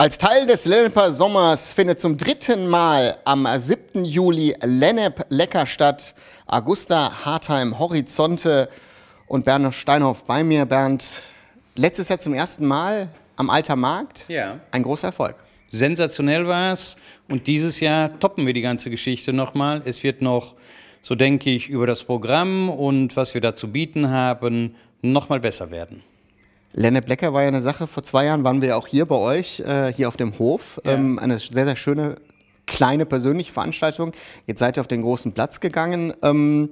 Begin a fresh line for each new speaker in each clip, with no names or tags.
Als Teil des Lenneper Sommers findet zum dritten Mal am 7. Juli Lennep Lecker statt. Augusta Hartheim Horizonte und Bernd Steinhoff bei mir. Bernd, letztes Jahr zum ersten Mal am Alter Markt.
Ja. Ein großer Erfolg. Sensationell war es und dieses Jahr toppen wir die ganze Geschichte nochmal. Es wird noch, so denke ich, über das Programm und was wir da zu bieten haben, nochmal besser werden.
Lenne Blecker war ja eine Sache. Vor zwei Jahren waren wir auch hier bei euch, äh, hier auf dem Hof. Ja. Ähm, eine sehr, sehr schöne kleine persönliche Veranstaltung. Jetzt seid ihr auf den großen Platz gegangen. Ähm,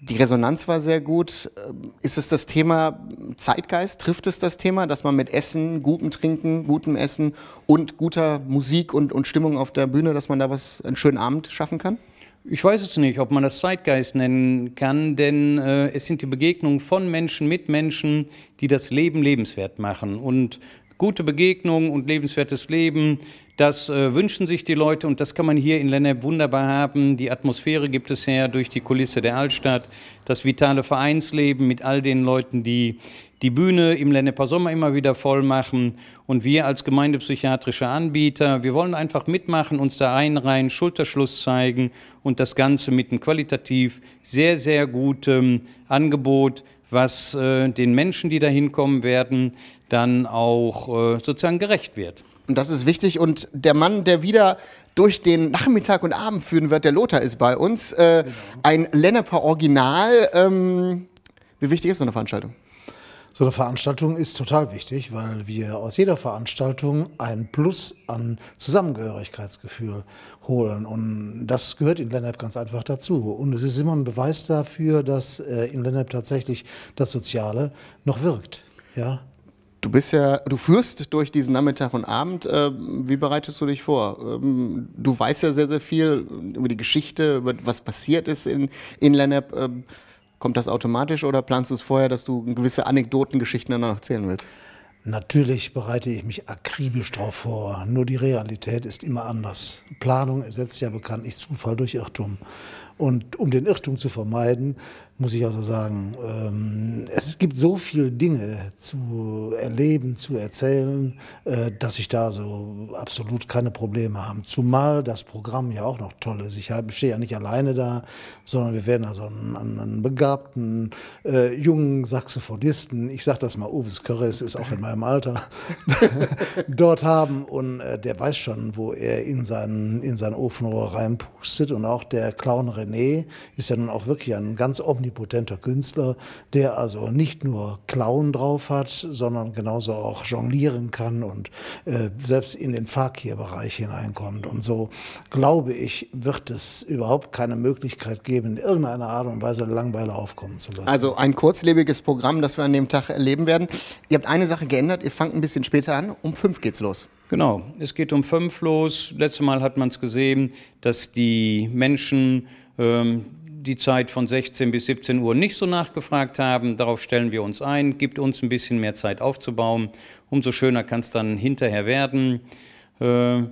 die Resonanz war sehr gut. Ähm, ist es das Thema Zeitgeist? Trifft es das Thema, dass man mit Essen, gutem Trinken, gutem Essen und guter Musik und, und Stimmung auf der Bühne, dass man da was einen schönen Abend schaffen kann?
Ich weiß es nicht, ob man das Zeitgeist nennen kann, denn äh, es sind die Begegnungen von Menschen mit Menschen, die das Leben lebenswert machen. Und gute Begegnungen und lebenswertes Leben, das äh, wünschen sich die Leute und das kann man hier in Lennep wunderbar haben. Die Atmosphäre gibt es her durch die Kulisse der Altstadt, das vitale Vereinsleben mit all den Leuten, die die Bühne im lenne Sommer immer wieder voll machen und wir als gemeindepsychiatrische Anbieter, wir wollen einfach mitmachen, uns da einreihen, Schulterschluss zeigen und das Ganze mit einem qualitativ sehr, sehr guten Angebot, was äh, den Menschen, die da hinkommen werden, dann auch äh, sozusagen gerecht wird.
Und das ist wichtig. Und der Mann, der wieder durch den Nachmittag und Abend führen wird, der Lothar ist bei uns. Äh, genau. Ein Lenneper Original. Ähm, wie wichtig ist so eine
Veranstaltung? So eine Veranstaltung ist total wichtig, weil wir aus jeder Veranstaltung ein Plus an Zusammengehörigkeitsgefühl holen. Und das gehört in Lennep ganz einfach dazu. Und es ist immer ein Beweis dafür, dass äh, in Lennep tatsächlich das Soziale noch wirkt. Ja.
Du bist ja, du führst durch diesen Nachmittag und Abend. Äh, wie bereitest du dich vor? Ähm, du weißt ja sehr, sehr viel über die Geschichte, über was passiert ist in, in Lennep. Ähm, Kommt das automatisch oder planst du es vorher, dass du gewisse Anekdotengeschichten danach erzählen willst?
Natürlich bereite ich mich akribisch darauf vor. Nur die Realität ist immer anders. Planung ersetzt ja bekanntlich Zufall durch Irrtum. Und um den Irrtum zu vermeiden, muss ich also sagen, ähm, es gibt so viele Dinge zu erleben, zu erzählen, äh, dass ich da so absolut keine Probleme habe. Zumal das Programm ja auch noch toll ist. Ich stehe ja nicht alleine da, sondern wir werden also einen, einen begabten, äh, jungen Saxophonisten, ich sage das mal, Uwe Körres ist auch in meinem Alter, dort haben. Und äh, der weiß schon, wo er in sein, in sein Ofenrohr reinpustet. Und auch der Clown René René ist ja nun auch wirklich ein ganz omnipotenter Künstler, der also nicht nur Clown drauf hat, sondern genauso auch jonglieren kann und äh, selbst in den Fakir-Bereich hineinkommt. Und so glaube ich, wird es überhaupt keine Möglichkeit geben, in irgendeiner Art und Weise Langweile aufkommen zu lassen.
Also ein kurzlebiges Programm, das wir an dem Tag erleben werden. Ihr habt eine Sache geändert, ihr fangt ein bisschen später an, um fünf geht's los.
Genau, es geht um fünf los. Letztes Mal hat man es gesehen, dass die Menschen ähm, die Zeit von 16 bis 17 Uhr nicht so nachgefragt haben. Darauf stellen wir uns ein, gibt uns ein bisschen mehr Zeit aufzubauen. Umso schöner kann es dann hinterher werden. Äh,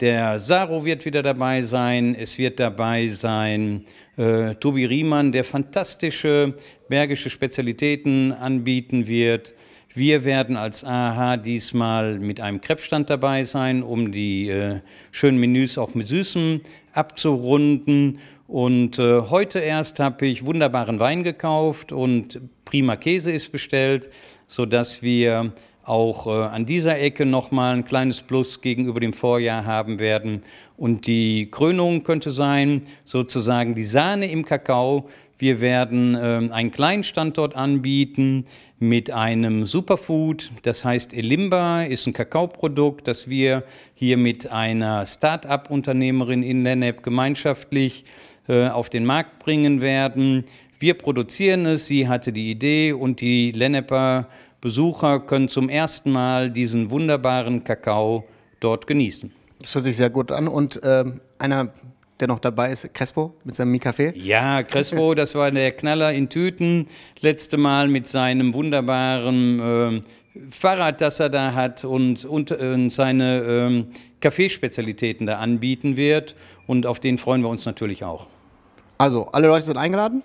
der Saro wird wieder dabei sein. Es wird dabei sein äh, Tobi Riemann, der fantastische bergische Spezialitäten anbieten wird. Wir werden als AHA diesmal mit einem Krebsstand dabei sein, um die äh, schönen Menüs auch mit Süßen abzurunden. Und äh, heute erst habe ich wunderbaren Wein gekauft und prima Käse ist bestellt, sodass wir auch äh, an dieser Ecke nochmal ein kleines Plus gegenüber dem Vorjahr haben werden. Und die Krönung könnte sein, sozusagen die Sahne im Kakao. Wir werden äh, einen kleinen Standort anbieten, mit einem Superfood, das heißt Elimba, ist ein Kakaoprodukt, das wir hier mit einer Start-up-Unternehmerin in Lennep gemeinschaftlich äh, auf den Markt bringen werden. Wir produzieren es, sie hatte die Idee und die Lenneper Besucher können zum ersten Mal diesen wunderbaren Kakao dort genießen.
Das hört sich sehr gut an und äh, einer der noch dabei ist, Crespo mit seinem Mikafe.
Ja, Crespo, das war der Knaller in Tüten. Letzte Mal mit seinem wunderbaren äh, Fahrrad, das er da hat und, und, und ähm, seine ähm, Kaffeespezialitäten da anbieten wird. Und auf den freuen wir uns natürlich auch. Also, alle Leute sind eingeladen?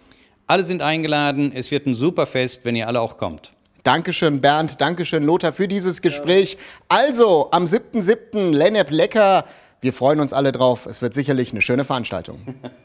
Alle sind eingeladen. Es wird ein super Fest, wenn ihr
alle auch kommt. Dankeschön, Bernd. Dankeschön, Lothar, für dieses Gespräch. Ja. Also, am 7.7. Lennep Lecker wir freuen uns alle drauf. Es wird sicherlich eine schöne Veranstaltung.